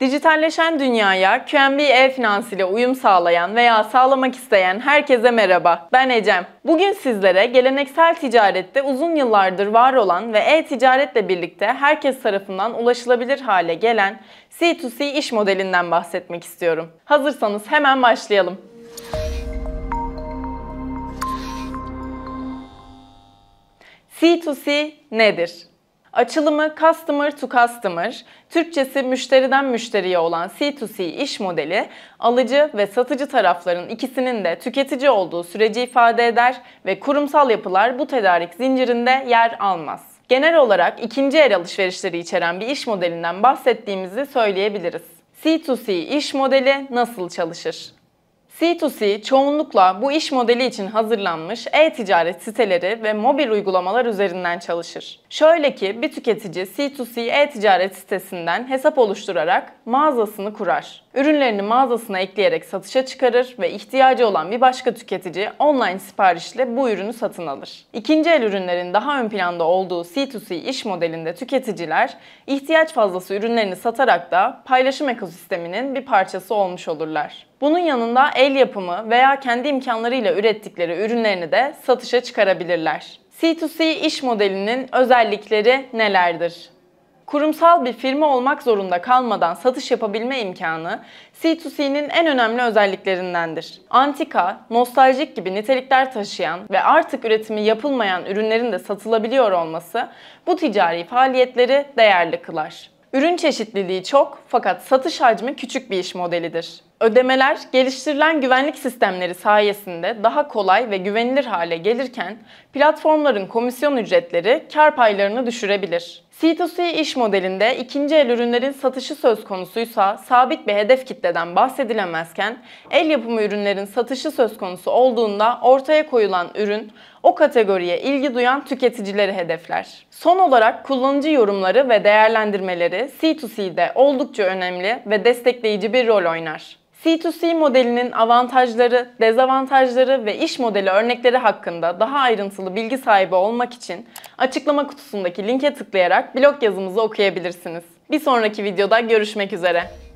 Dijitalleşen dünyaya QNB e-finans ile uyum sağlayan veya sağlamak isteyen herkese merhaba. Ben Ecem. Bugün sizlere geleneksel ticarette uzun yıllardır var olan ve e-ticaretle birlikte herkes tarafından ulaşılabilir hale gelen C2C iş modelinden bahsetmek istiyorum. Hazırsanız hemen başlayalım. C2C nedir? Açılımı Customer to Customer, Türkçesi müşteriden müşteriye olan C2C iş modeli, alıcı ve satıcı tarafların ikisinin de tüketici olduğu süreci ifade eder ve kurumsal yapılar bu tedarik zincirinde yer almaz. Genel olarak ikinci el alışverişleri içeren bir iş modelinden bahsettiğimizi söyleyebiliriz. C2C iş modeli nasıl çalışır? C2C çoğunlukla bu iş modeli için hazırlanmış e-ticaret siteleri ve mobil uygulamalar üzerinden çalışır. Şöyle ki bir tüketici C2C e-ticaret sitesinden hesap oluşturarak mağazasını kurar. Ürünlerini mağazasına ekleyerek satışa çıkarır ve ihtiyacı olan bir başka tüketici online siparişle bu ürünü satın alır. İkinci el ürünlerin daha ön planda olduğu C2C iş modelinde tüketiciler ihtiyaç fazlası ürünlerini satarak da paylaşım ekosisteminin bir parçası olmuş olurlar. Bunun yanında el yapımı veya kendi imkanlarıyla ürettikleri ürünlerini de satışa çıkarabilirler. C2C iş modelinin özellikleri nelerdir? Kurumsal bir firma olmak zorunda kalmadan satış yapabilme imkanı C2C'nin en önemli özelliklerindendir. Antika, nostaljik gibi nitelikler taşıyan ve artık üretimi yapılmayan ürünlerin de satılabiliyor olması bu ticari faaliyetleri değerli kılar. Ürün çeşitliliği çok fakat satış hacmi küçük bir iş modelidir. Ödemeler geliştirilen güvenlik sistemleri sayesinde daha kolay ve güvenilir hale gelirken platformların komisyon ücretleri kar paylarını düşürebilir. C2C iş modelinde ikinci el ürünlerin satışı söz konusuysa sabit bir hedef kitleden bahsedilemezken el yapımı ürünlerin satışı söz konusu olduğunda ortaya koyulan ürün o kategoriye ilgi duyan tüketicileri hedefler. Son olarak kullanıcı yorumları ve değerlendirmeleri C2C'de oldukça önemli ve destekleyici bir rol oynar. C2C modelinin avantajları, dezavantajları ve iş modeli örnekleri hakkında daha ayrıntılı bilgi sahibi olmak için açıklama kutusundaki linke tıklayarak blog yazımızı okuyabilirsiniz. Bir sonraki videoda görüşmek üzere.